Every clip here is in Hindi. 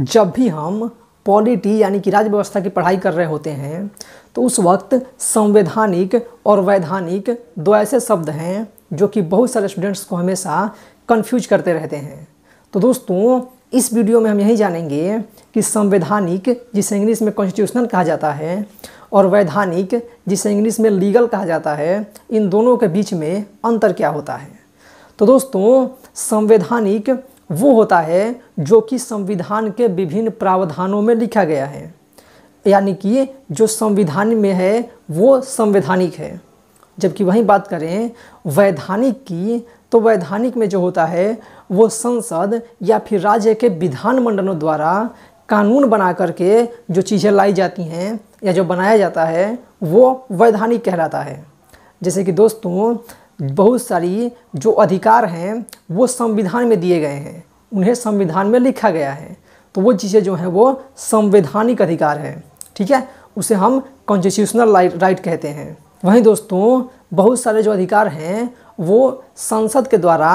जब भी हम पॉलिटी यानी कि राज्य व्यवस्था की पढ़ाई कर रहे होते हैं तो उस वक्त संवैधानिक और वैधानिक दो ऐसे शब्द हैं जो कि बहुत सारे स्टूडेंट्स को हमेशा कन्फ्यूज करते रहते हैं तो दोस्तों इस वीडियो में हम यही जानेंगे कि संवैधानिक जिसे इंग्लिश में कॉन्स्टिट्यूशनल कहा जाता है और वैधानिक जिसे इंग्लिश में लीगल कहा जाता है इन दोनों के बीच में अंतर क्या होता है तो दोस्तों संवैधानिक वो होता है जो कि संविधान के विभिन्न प्रावधानों में लिखा गया है यानी कि जो संविधान में है वो संवैधानिक है जबकि वहीं बात करें वैधानिक की तो वैधानिक में जो होता है वो संसद या फिर राज्य के विधानमंडलों द्वारा कानून बना करके जो चीज़ें लाई जाती हैं या जो बनाया जाता है वो वैधानिक कहलाता है जैसे कि दोस्तों बहुत सारी जो अधिकार हैं वो संविधान में दिए गए हैं उन्हें संविधान में लिखा गया है तो वो चीज़ें जो हैं वो संवैधानिक अधिकार हैं ठीक है उसे हम कॉन्स्टिट्यूशनल राइट कहते हैं वहीं दोस्तों बहुत सारे जो अधिकार हैं वो संसद के द्वारा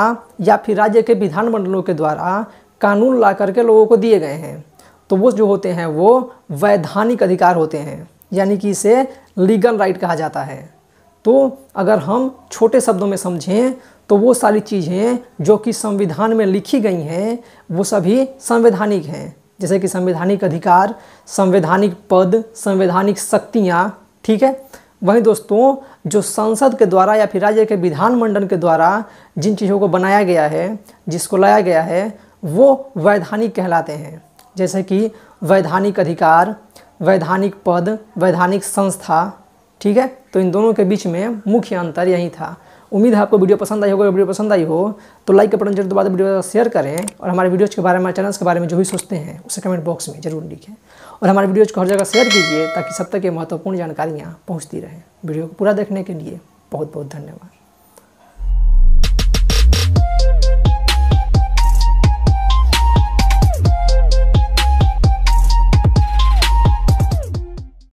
या फिर राज्य के विधानमंडलों के द्वारा कानून ला करके लोगों को दिए गए हैं तो वो जो होते हैं वो वैधानिक अधिकार होते हैं यानी कि इसे लीगल राइट कहा जाता है तो अगर हम छोटे शब्दों में समझें तो वो सारी चीज़ें जो कि संविधान में लिखी गई हैं वो सभी संवैधानिक हैं जैसे कि संवैधानिक अधिकार संवैधानिक पद संवैधानिक शक्तियाँ ठीक है वहीं दोस्तों जो संसद के द्वारा या फिर राज्य के विधानमंडल के द्वारा जिन चीज़ों को बनाया गया है जिसको लाया गया है वो वैधानिक कहलाते हैं जैसे कि वैधानिक अधिकार वैधानिक पद वैधानिक संस्था ठीक है तो इन दोनों के बीच में मुख्य अंतर यही था उम्मीद है आपको वीडियो पसंद आई होगा वीडियो पसंद आई हो तो लाइक का बटन जरूर दबा दें वीडियो शेयर करें और हमारे वीडियोज़ के बारे में हमारे चैनल्स के बारे में जो भी सोचते हैं उसे कमेंट बॉक्स में जरूर लिखें और हमारे वीडियोज़ को हर जगह शेयर कीजिए ताकि सब तक ये महत्वपूर्ण जानकारियाँ पहुँचती रहें वीडियो को पूरा देखने के लिए बहुत बहुत धन्यवाद